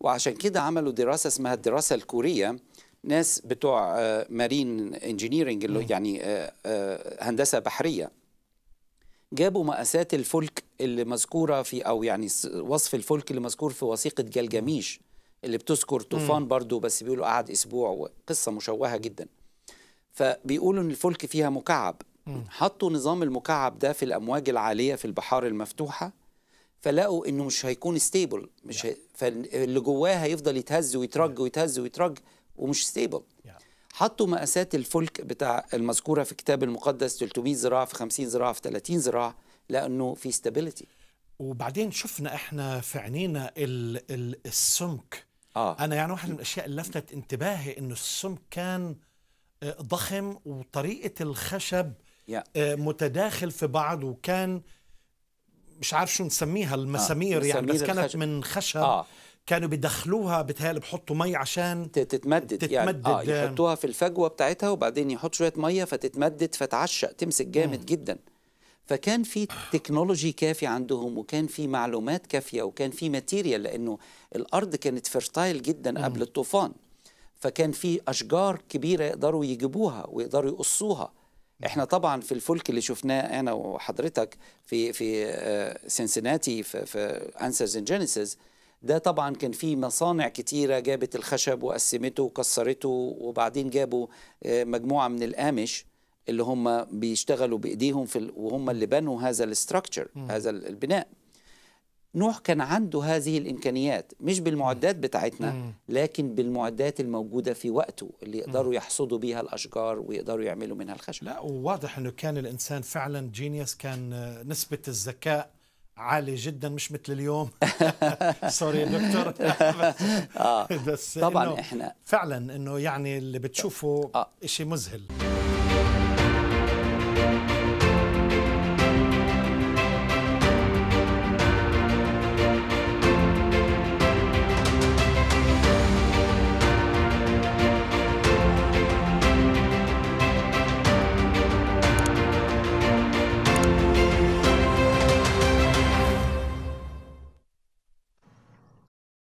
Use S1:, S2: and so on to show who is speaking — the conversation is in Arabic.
S1: وعشان كده عملوا دراسة اسمها الدراسة الكورية ناس بتوع مارين آه، انجينيرنج اللي يعني آه، آه، هندسة بحرية جابوا مقاسات الفلك اللي مذكورة في أو يعني وصف الفلك اللي مذكور في وثيقة جلجاميش اللي بتذكر طوفان برضو بس بيقولوا قعد أسبوع وقصة مشوهة جدا فبيقولوا إن الفلك فيها مكعب حطوا نظام المكعب ده في الأمواج العالية في البحار المفتوحة فلقوا انه مش هيكون ستيبل مش yeah. هي... فاللي جواه هيفضل يتهز ويترج yeah. ويتهز ويترج ومش ستيبل yeah. حطوا مقاسات الفلك بتاع المذكوره في الكتاب المقدس 300 ذراع في 50 ذراع في 30 ذراع لانه في ستابيليتي
S2: وبعدين شفنا احنا في عينينا الـ الـ السمك آه. انا يعني واحد من الاشياء اللي لفتت انتباهي انه السمك كان آه، ضخم وطريقه الخشب yeah. آه، متداخل في بعض وكان مش عارف شو نسميها آه، المسامير آه. يعني بس كانت الخشب. من خشب آه. كانوا بيدخلوها بتهيألي بحطوا مي عشان تتمدد, تتمدد يعني آه يحطوها
S1: في الفجوه بتاعتها وبعدين يحط شويه ميه فتتمدد فتعشق تمسك جامد مم. جدا فكان في تكنولوجي كافي عندهم وكان في معلومات كافيه وكان في ماتيريال لانه الارض كانت فرتايل جدا قبل الطوفان فكان في اشجار كبيره يقدروا يجيبوها ويقدروا يقصوها احنا طبعا في الفلك اللي شفناه انا وحضرتك في في آه، سنسناتي في, انسرز ان جينيسيس ده طبعا كان في مصانع كتيره جابت الخشب وقسمته وكسرته وبعدين جابوا آه، مجموعه من الامش اللي هم بيشتغلوا بايديهم في وهم اللي بنوا هذا الاستراكشر هذا البناء نوح كان عنده هذه الامكانيات مش بالمعدات بتاعتنا لكن بالمعدات الموجوده في وقته اللي يقدروا يحصدوا بيها الاشجار ويقدروا يعملوا منها الخشب لا
S2: وواضح انه كان الانسان فعلا جينيوس كان آه، نسبه الذكاء عالي جدا مش مثل اليوم سوري دكتور بس, آه، بس طبعا احنا فعلا انه يعني اللي بتشوفه آه. آه. شيء مذهل